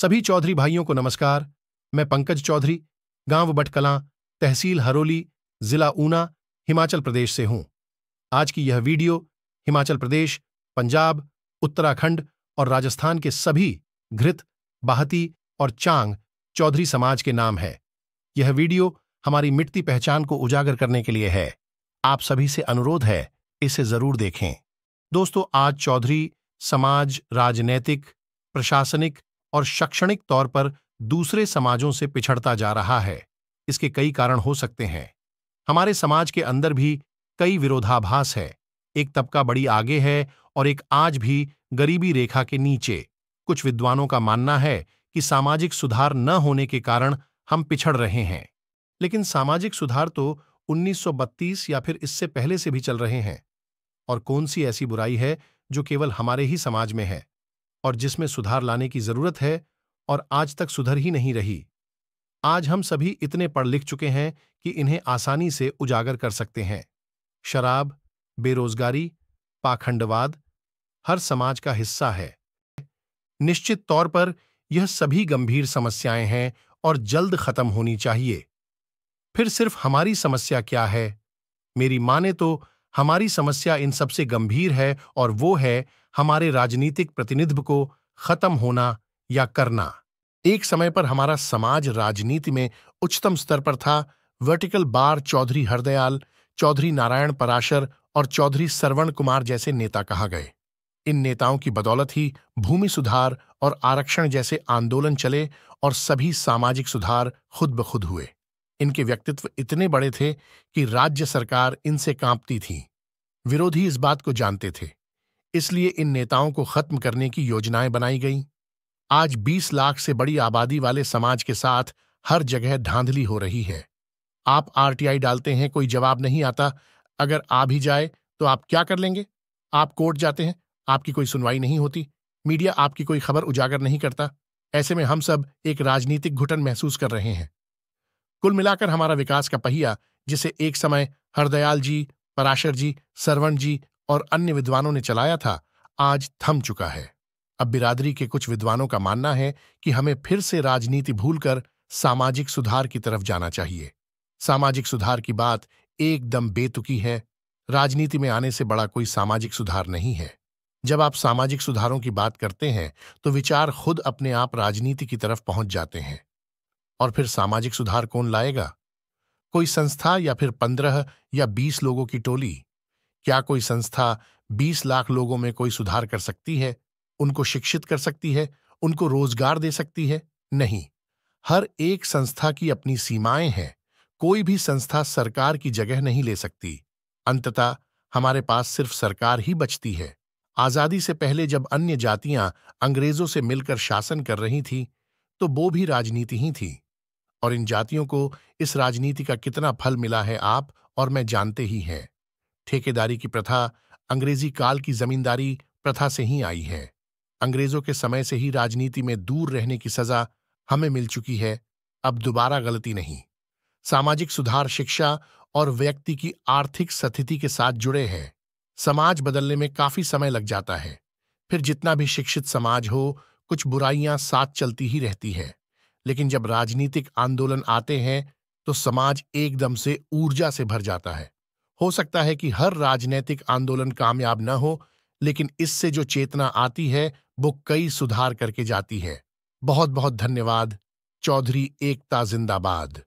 सभी चौधरी भाइयों को नमस्कार मैं पंकज चौधरी गांव बटकला तहसील हरोली जिला ऊना हिमाचल प्रदेश से हूं आज की यह वीडियो हिमाचल प्रदेश पंजाब उत्तराखंड और राजस्थान के सभी घृत बाहती और चांग चौधरी समाज के नाम है यह वीडियो हमारी मिटती पहचान को उजागर करने के लिए है आप सभी से अनुरोध है इसे जरूर देखें दोस्तों आज चौधरी समाज राजनैतिक प्रशासनिक और शैक्षणिक तौर पर दूसरे समाजों से पिछड़ता जा रहा है इसके कई कारण हो सकते हैं हमारे समाज के अंदर भी कई विरोधाभास है एक तबका बड़ी आगे है और एक आज भी गरीबी रेखा के नीचे कुछ विद्वानों का मानना है कि सामाजिक सुधार न होने के कारण हम पिछड़ रहे हैं लेकिन सामाजिक सुधार तो 1932 या फिर इससे पहले से भी चल रहे हैं और कौन सी ऐसी बुराई है जो केवल हमारे ही समाज में है और जिसमें सुधार लाने की जरूरत है और आज तक सुधर ही नहीं रही आज हम सभी इतने पढ़ लिख चुके हैं कि इन्हें आसानी से उजागर कर सकते हैं शराब बेरोजगारी पाखंडवाद हर समाज का हिस्सा है निश्चित तौर पर यह सभी गंभीर समस्याएं हैं और जल्द खत्म होनी चाहिए फिर सिर्फ हमारी समस्या क्या है मेरी माने तो हमारी समस्या इन सबसे गंभीर है और वो है हमारे राजनीतिक प्रतिनिधित्व को खत्म होना या करना एक समय पर हमारा समाज राजनीति में उच्चतम स्तर पर था वर्टिकल बार चौधरी हरदयाल चौधरी नारायण पराशर और चौधरी सरवण कुमार जैसे नेता कहा गए इन नेताओं की बदौलत ही भूमि सुधार और आरक्षण जैसे आंदोलन चले और सभी सामाजिक सुधार खुद ब खुद हुए इनके व्यक्तित्व इतने बड़े थे कि राज्य सरकार इनसे कांपती थी विरोधी इस बात को जानते थे इसलिए इन नेताओं को खत्म करने की योजनाएं बनाई गईं आज 20 लाख से बड़ी आबादी वाले समाज के साथ हर जगह धांधली हो रही है आप आरटीआई डालते हैं कोई जवाब नहीं आता अगर आ भी जाए तो आप क्या कर लेंगे आप कोर्ट जाते हैं आपकी कोई सुनवाई नहीं होती मीडिया आपकी कोई खबर उजागर नहीं करता ऐसे में हम सब एक राजनीतिक घुटन महसूस कर रहे हैं कुल मिलाकर हमारा विकास का पहिया जिसे एक समय हरदयाल जी पराशर जी सरवण जी और अन्य विद्वानों ने चलाया था आज थम चुका है अब बिरादरी के कुछ विद्वानों का मानना है कि हमें फिर से राजनीति भूलकर सामाजिक सुधार की तरफ जाना चाहिए सामाजिक सुधार की बात एकदम बेतुकी है राजनीति में आने से बड़ा कोई सामाजिक सुधार नहीं है जब आप सामाजिक सुधारों की बात करते हैं तो विचार खुद अपने आप राजनीति की तरफ पहुंच जाते हैं और फिर सामाजिक सुधार कौन लाएगा कोई संस्था या फिर पंद्रह या बीस लोगों की टोली क्या कोई संस्था बीस लाख लोगों में कोई सुधार कर सकती है उनको शिक्षित कर सकती है उनको रोजगार दे सकती है नहीं हर एक संस्था की अपनी सीमाएं हैं कोई भी संस्था सरकार की जगह नहीं ले सकती अंततः हमारे पास सिर्फ सरकार ही बचती है आज़ादी से पहले जब अन्य जातियां अंग्रेजों से मिलकर शासन कर रही थीं तो वो भी राजनीति ही थी और इन जातियों को इस राजनीति का कितना फल मिला है आप और मैं जानते ही हैं ठेकेदारी की प्रथा अंग्रेजी काल की जमींदारी प्रथा से ही आई है अंग्रेजों के समय से ही राजनीति में दूर रहने की सजा हमें मिल चुकी है अब दोबारा गलती नहीं सामाजिक सुधार शिक्षा और व्यक्ति की आर्थिक स्थिति के साथ जुड़े हैं समाज बदलने में काफी समय लग जाता है फिर जितना भी शिक्षित समाज हो कुछ बुराइयां साथ चलती ही रहती है लेकिन जब राजनीतिक आंदोलन आते हैं तो समाज एकदम से ऊर्जा से भर जाता है हो सकता है कि हर राजनीतिक आंदोलन कामयाब न हो लेकिन इससे जो चेतना आती है वो कई सुधार करके जाती है बहुत बहुत धन्यवाद चौधरी एकता जिंदाबाद